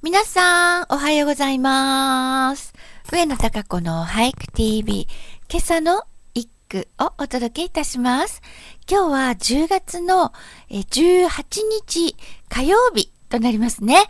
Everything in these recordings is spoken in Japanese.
皆さん、おはようございます。上野隆子の俳句 TV、今朝の一句をお届けいたします。今日は10月の18日火曜日となりますね。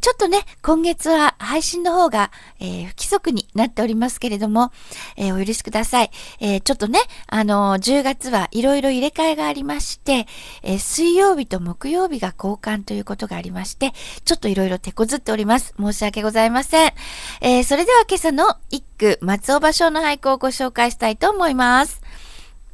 ちょっとね、今月は配信の方が、えー、不規則になっておりますけれども、えー、お許しください。えー、ちょっとね、あの10月はいろいろ入れ替えがありまして、え水曜日と木曜日が交換ということがありまして、ちょっといろいろ手こずっております。申し訳ございません。えそれでは今朝の一句、松尾芭蕉の俳句をご紹介したいと思います。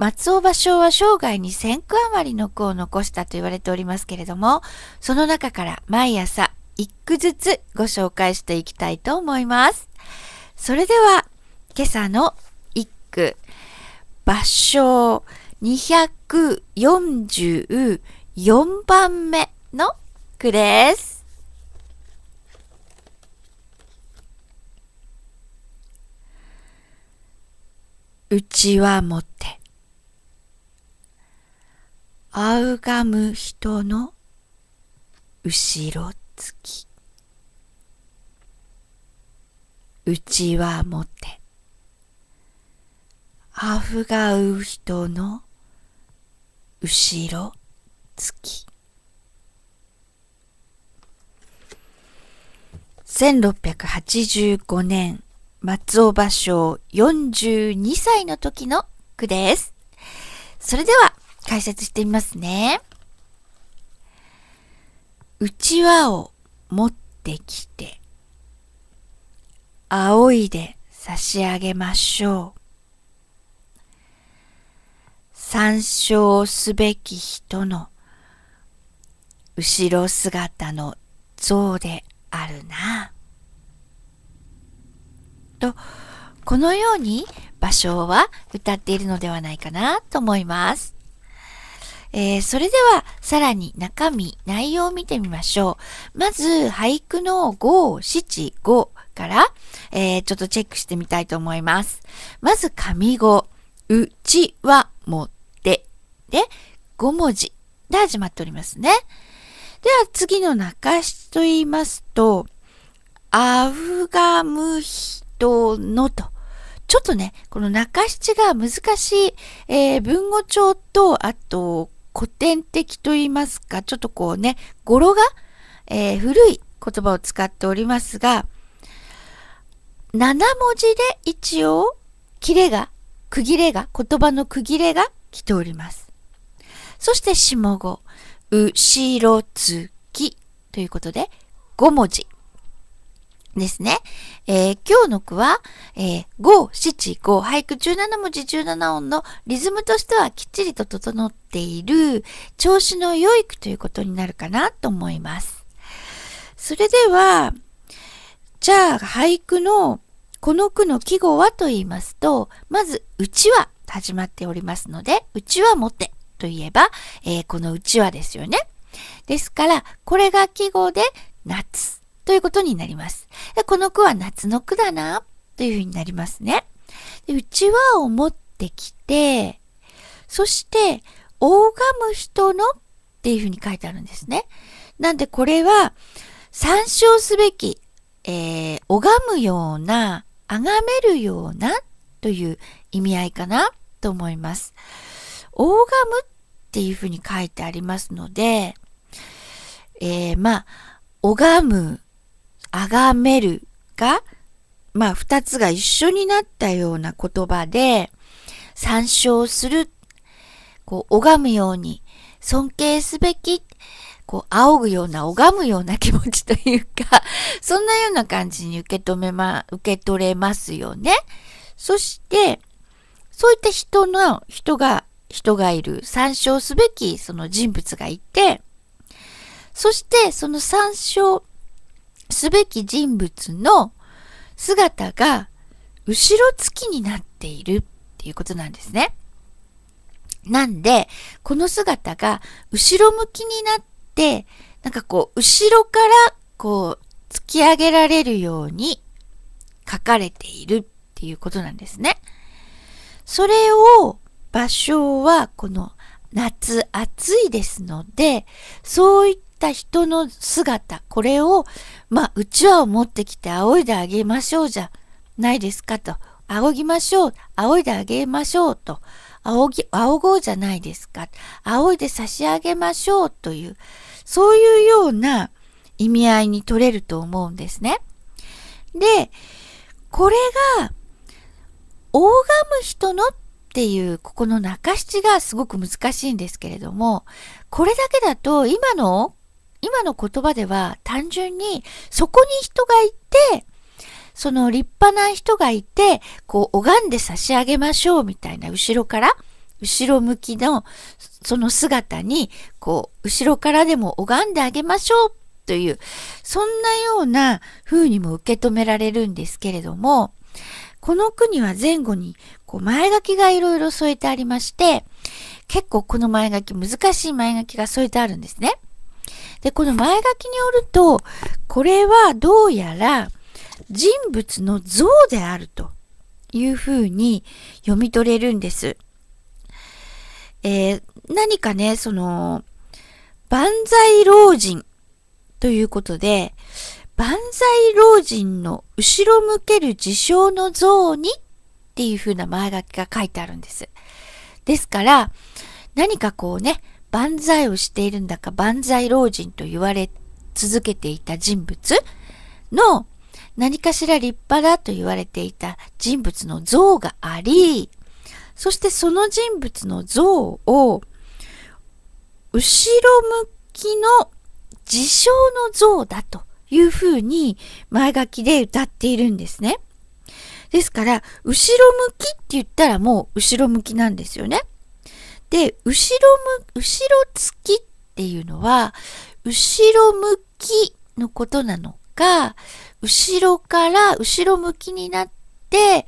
松尾芭蕉は生涯に1000句余りの句を残したと言われておりますけれども、その中から毎朝1句ずつご紹介していきたいと思います。それでは、今朝の1句、芭蕉244番目の句です。うちはもて。あうがむ人の後ろつき。ちはもて。あふがう人の後ろつき。1685年、松尾芭蕉42歳の時の句です。それでは、解説してみますね。うちわを持ってきて、仰いで差し上げましょう。参照すべき人の後ろ姿の像であるな。と、このように場所は歌っているのではないかなと思います。えー、それではさらに中身、内容を見てみましょう。まず、俳句の5、7、5から、えー、ちょっとチェックしてみたいと思います。まず、上語、うちは持って、で、5文字で始まっておりますね。では次の中七と言いますと、あうがむ人のと。ちょっとね、この中七が難しい、えー、文語帳と、あと、古典的と言いますか、ちょっとこうね、語呂が、えー、古い言葉を使っておりますが、7文字で一応、切れが、区切れが、言葉の区切れが来ております。そして下語、後ろ月きということで、5文字。ですね。えー、今日の句は、えー、5、7、5、俳句17文字17音のリズムとしてはきっちりと整っている、調子の良い句ということになるかなと思います。それでは、じゃあ俳句のこの句の季語はと言いますと、まず、うちわ始まっておりますので、うちわ持てといえば、えー、このうちわですよね。ですから、これが季語で夏。ということになります。でこの句は夏の句だな、というふうになりますね。でうちわを持ってきて、そして、拝む人のっていうふうに書いてあるんですね。なんでこれは、参照すべき、えー、拝むような、崇めるようなという意味合いかなと思います。拝むっていうふうに書いてありますので、えー、まあ、拝む、崇めるが、まあ、二つが一緒になったような言葉で、参照する、こう、拝むように、尊敬すべき、こう、仰ぐような、拝むような気持ちというか、そんなような感じに受け止めま、受け取れますよね。そして、そういった人の、人が、人がいる、参照すべき、その人物がいて、そして、その参照、すべき人物の姿が後ろ付きになっているっていうことなんですね。なんで、この姿が後ろ向きになって、なんかこう、後ろからこう、突き上げられるように書かれているっていうことなんですね。それを、場所はこの夏暑いですので、そういったった人の姿、これを、まあ、うちわを持ってきて仰いであげましょうじゃないですかと。仰ぎましょう。仰いであげましょうと。仰ぎ、仰ごうじゃないですか。仰いで差し上げましょうという、そういうような意味合いに取れると思うんですね。で、これが、拝む人のっていう、ここの中七がすごく難しいんですけれども、これだけだと今の今の言葉では単純にそこに人がいて、その立派な人がいて、こう拝んで差し上げましょうみたいな後ろから、後ろ向きのその姿に、こう後ろからでも拝んであげましょうという、そんなような風にも受け止められるんですけれども、この句には前後にこう前書きがいろいろ添えてありまして、結構この前書き、難しい前書きが添えてあるんですね。で、この前書きによると、これはどうやら人物の像であるというふうに読み取れるんです。えー、何かね、その、万歳老人ということで、万歳老人の後ろ向ける事象の像にっていう風な前書きが書いてあるんです。ですから、何かこうね、万歳をしているんだか万歳老人と言われ続けていた人物の何かしら立派だと言われていた人物の像があり、そしてその人物の像を後ろ向きの自称の像だというふうに前書きで歌っているんですね。ですから、後ろ向きって言ったらもう後ろ向きなんですよね。で、後ろむ、後ろつきっていうのは、後ろ向きのことなのか、後ろから後ろ向きになって、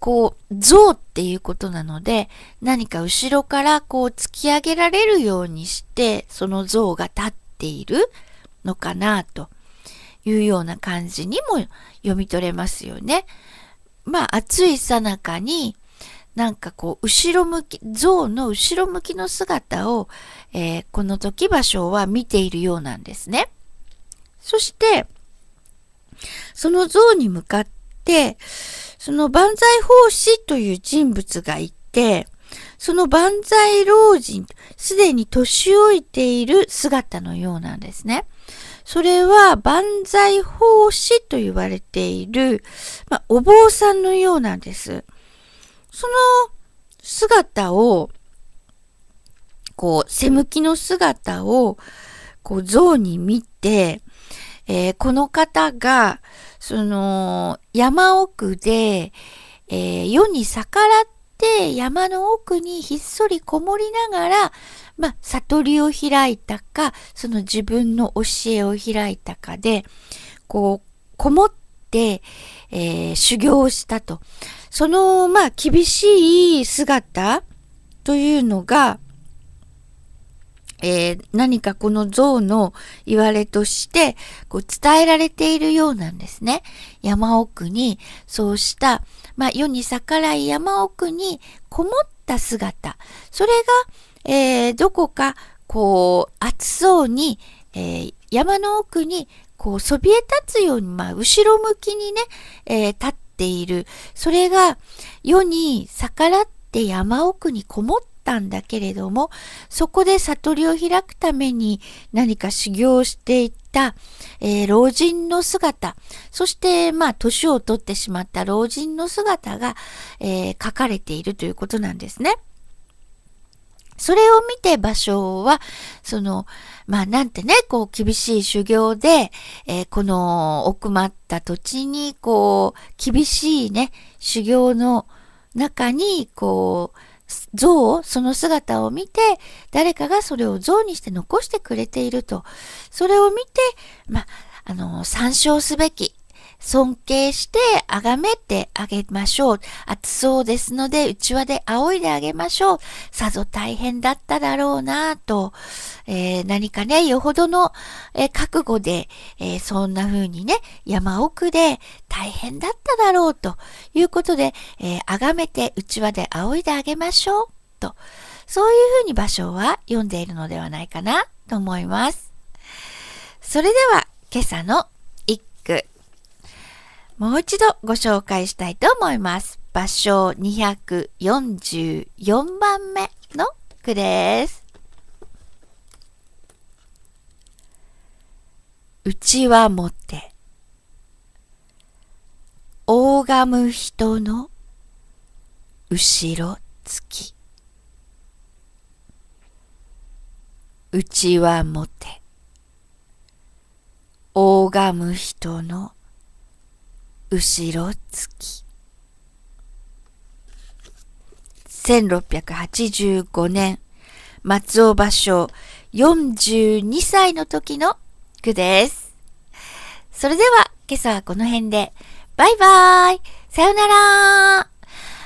こう、像っていうことなので、何か後ろからこう突き上げられるようにして、その像が立っているのかな、というような感じにも読み取れますよね。まあ、暑いさなかに、なんかこう、後ろ向き、像の後ろ向きの姿を、えー、この時場所は見ているようなんですね。そして、その像に向かって、その万歳法師という人物がいて、その万歳老人、すでに年老いている姿のようなんですね。それは万歳法師と言われている、まあ、お坊さんのようなんです。その姿を、こう、背向きの姿を、こう、像に見て、えー、この方が、その、山奥で、えー、世に逆らって山の奥にひっそりこもりながら、まあ、悟りを開いたか、その自分の教えを開いたかで、こう、こもって、えー、修行したと。その、まあ、厳しい姿というのが、えー、何かこの像の言われとしてこう伝えられているようなんですね。山奥にそうした、まあ、世に逆らい山奥にこもった姿それが、えー、どこかこう暑そうに、えー、山の奥にこうそびえ立つように、まあ、後ろ向きにね、え立ってている。それが世に逆らって山奥にこもったんだけれども、そこで悟りを開くために何か修行していった、えー、老人の姿、そしてまあ年を取ってしまった老人の姿が、えー、書かれているということなんですね。それを見て芭蕉は、その、まあなんてね、こう厳しい修行で、えー、この奥まった土地に、こう、厳しいね、修行の中に、こう、像を、その姿を見て、誰かがそれを像にして残してくれていると。それを見て、まあ、あの、参照すべき。尊敬して崇めてあげましょう。暑そうですので、うちわで仰いであげましょう。さぞ大変だっただろうなと、えー、何かね、よほどの、えー、覚悟で、えー、そんな風にね、山奥で大変だっただろうということで、えー、崇めてうちわで仰いであげましょうと、そういう風に場所は読んでいるのではないかなと思います。それでは、今朝のもう一度ご紹介したいと思います。場所244番目の句です。うちはもて、拝む人の後ろつき。うちはもて、拝む人の後ろ付き。1685年、松尾芭蕉42歳の時の句です。それでは今朝はこの辺で、バイバーイさよなら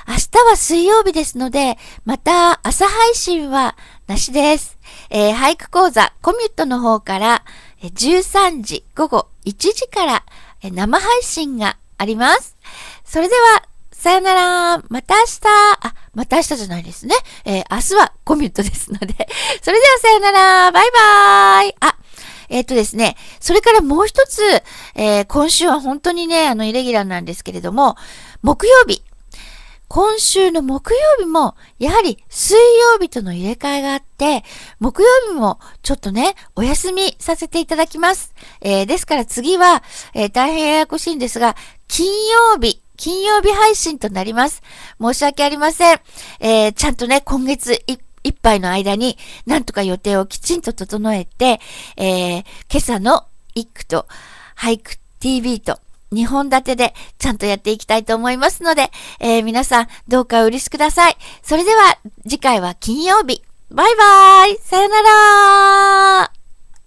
明日は水曜日ですので、また朝配信はなしです。えー、俳句講座コミュットの方から、13時午後1時から生配信があります。それでは、さよなら。また明日。あ、また明日じゃないですね。えー、明日はコミュットですので。それではさよなら。バイバーイ。あ、えっ、ー、とですね。それからもう一つ、えー、今週は本当にね、あの、イレギュラーなんですけれども、木曜日。今週の木曜日も、やはり水曜日との入れ替えがあって、木曜日もちょっとね、お休みさせていただきます。えー、ですから次は、えー、大変ややこしいんですが、金曜日、金曜日配信となります。申し訳ありません。えー、ちゃんとね、今月いっぱいの間に、なんとか予定をきちんと整えて、えー、今朝の一句と、俳句 TV と、二本立てでちゃんとやっていきたいと思いますので、えー、皆さんどうかお許しください。それでは次回は金曜日。バイバーイさよなら